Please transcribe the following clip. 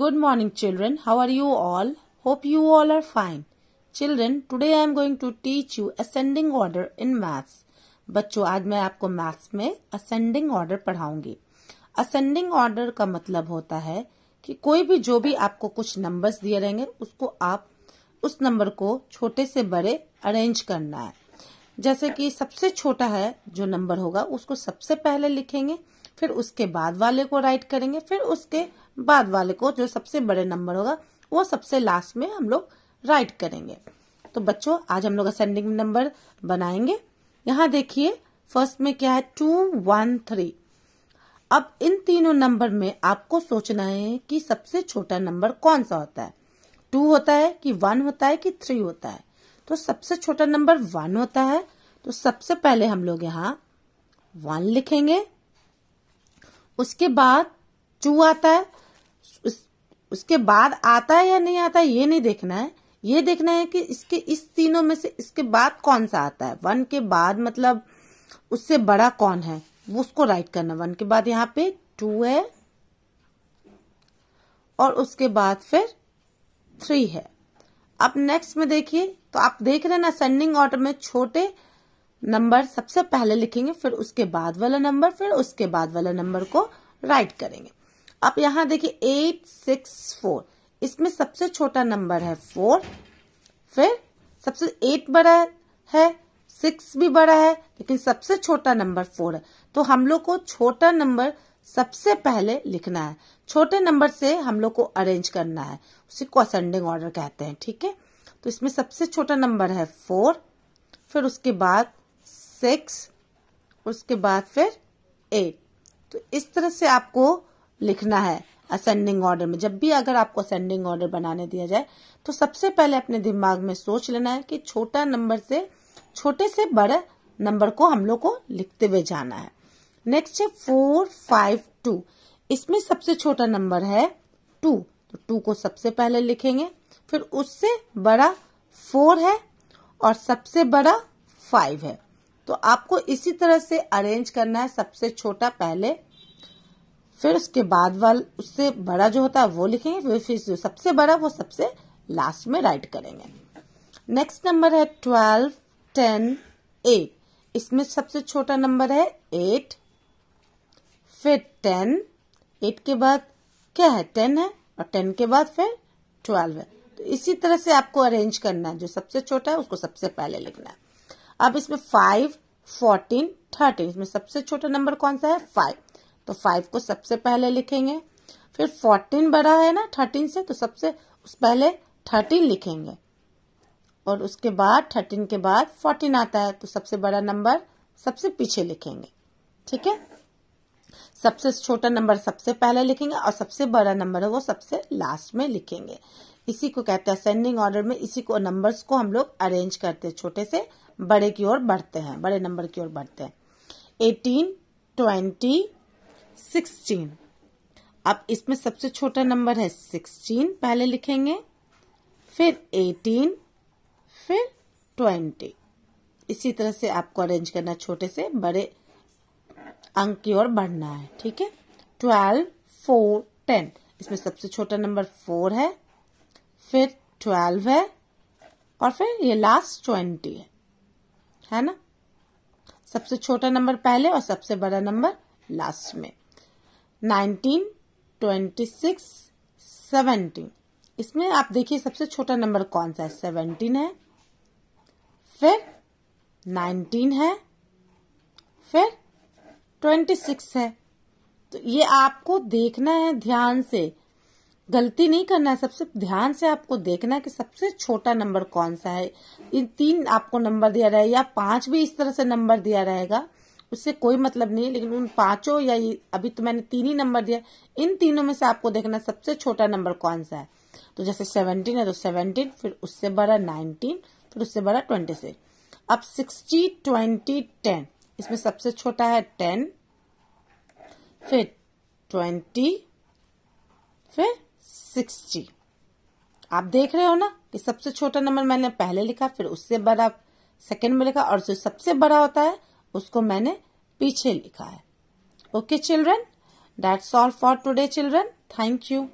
Good morning children. How are you all? Hope you all are fine. Children, today I am going to teach you ascending order in maths. बच्चों आज मैं आपको maths में ascending order पढ़ाऊंगी ascending order का मतलब होता है कि कोई भी जो भी आपको कुछ नंबर्स दिए रहेंगे उसको आप उस नंबर को छोटे से बड़े अरेंज करना है जैसे कि सबसे छोटा है जो नंबर होगा उसको सबसे पहले लिखेंगे फिर उसके बाद वाले को राइट करेंगे फिर उसके बाद वाले को जो सबसे बड़े नंबर होगा वो सबसे लास्ट में हम लोग राइट करेंगे तो बच्चों आज हम लोग असेंडिंग नंबर बनाएंगे यहाँ देखिए फर्स्ट में क्या है टू वन थ्री अब इन तीनों नंबर में आपको सोचना है कि सबसे छोटा नंबर कौन सा होता है टू होता है कि वन होता है कि थ्री होता है तो सबसे छोटा नंबर वन होता है तो सबसे पहले हम लोग यहाँ वन लिखेंगे उसके बाद चू आता है उस, उसके बाद आता है या नहीं आता है ये नहीं देखना है ये देखना है कि इसके इस तीनों में से इसके बाद कौन सा आता है वन के बाद मतलब उससे बड़ा कौन है वो उसको राइट करना वन के बाद यहाँ पे टू है और उसके बाद फिर थ्री है अब नेक्स्ट में देखिए तो आप देख रहे हैं ना सेंडिंग ऑर्डर में छोटे नंबर सबसे पहले लिखेंगे फिर उसके बाद वाला नंबर फिर उसके बाद वाला नंबर को राइट करेंगे अब यहाँ देखिए एट सिक्स फोर इसमें सबसे छोटा नंबर है फोर फिर सबसे एट बड़ा है सिक्स भी बड़ा है लेकिन सबसे छोटा नंबर फोर है तो हम लोग को छोटा नंबर सबसे पहले लिखना है छोटे नंबर से हम लोग को अरेंज करना है उसी को असेंडिंग ऑर्डर कहते हैं ठीक है तो इसमें सबसे छोटा नंबर है फोर फिर उसके बाद सिक्स उसके बाद फिर एट तो इस तरह से आपको लिखना है असेंडिंग ऑर्डर में जब भी अगर आपको असेंडिंग ऑर्डर बनाने दिया जाए तो सबसे पहले अपने दिमाग में सोच लेना है कि छोटा नंबर से छोटे से बड़े नंबर को हम लोग को लिखते हुए जाना है नेक्स्ट है फोर फाइव टू इसमें सबसे छोटा नंबर है टू तो टू को सबसे पहले लिखेंगे फिर उससे बड़ा फोर है और सबसे बड़ा फाइव है तो आपको इसी तरह से अरेंज करना है सबसे छोटा पहले फिर उसके बाद वाल उससे बड़ा जो होता है वो लिखेंगे फिर जो सबसे बड़ा वो सबसे लास्ट में राइट करेंगे नेक्स्ट नंबर है ट्वेल्व टेन एट इसमें सबसे छोटा नंबर है एट फिर टेन एट के बाद क्या है टेन है और टेन के बाद फिर ट्वेल्व है तो इसी तरह से आपको अरेंज करना है जो सबसे छोटा है उसको सबसे पहले लिखना है अब इसमें फाइव फोर्टीन थर्टीन इसमें सबसे छोटा नंबर कौन सा है फाइव तो फाइव को सबसे पहले लिखेंगे फिर फोर्टीन बड़ा है ना थर्टीन से तो सबसे उस पहले थर्टीन लिखेंगे और उसके बाद थर्टीन के बाद फोर्टीन आता है तो सबसे बड़ा नंबर सबसे पीछे लिखेंगे ठीक है सबसे छोटा नंबर सबसे पहले लिखेंगे और सबसे बड़ा नंबर है वो सबसे लास्ट में लिखेंगे इसी को कहते हैं असेंडिंग ऑर्डर में इसी को नंबर्स को हम लोग अरेंज करते हैं छोटे से बड़े की ओर बढ़ते हैं बड़े नंबर की ओर बढ़ते हैं एटीन ट्वेंटी सिक्सटीन अब इसमें सबसे छोटा नंबर है सिक्सटीन पहले लिखेंगे फिर एटीन फिर ट्वेंटी इसी तरह से आपको अरेंज करना छोटे से बड़े अंक की ओर बढ़ना है ठीक है ट्वेल्व फोर टेन इसमें सबसे छोटा नंबर फोर है फिर ट्वेल्व है और फिर ये लास्ट ट्वेंटी है है ना सबसे छोटा नंबर पहले और सबसे बड़ा नंबर लास्ट में नाइनटीन ट्वेंटी सिक्स सेवेंटीन इसमें आप देखिए सबसे छोटा नंबर कौन सा है सेवेंटीन है फिर नाइनटीन है फिर ट्वेंटी सिक्स है तो ये आपको देखना है ध्यान से गलती नहीं करना है सबसे ध्यान से आपको देखना है कि सबसे छोटा नंबर कौन सा है इन तीन आपको नंबर दिया रहेगा या पांच भी इस तरह से नंबर दिया रहेगा उससे कोई मतलब नहीं है लेकिन उन पांचों या अभी तो मैंने तीन ही नंबर दिया इन तीनों में से आपको देखना सबसे छोटा नंबर कौन सा है तो जैसे सेवनटीन है तो सेवनटीन फिर उससे बड़ा नाइनटीन फिर उससे बड़ा ट्वेंटी सिक्स अब सिक्सटी ट्वेंटी टेन इसमें सबसे छोटा है टेन फिर ट्वेंटी फिर सिक्सटी आप देख रहे हो ना कि सबसे छोटा नंबर मैंने पहले लिखा फिर उससे बड़ा सेकंड में लिखा और जो सबसे बड़ा होता है उसको मैंने पीछे लिखा है okay children that's all for today children thank you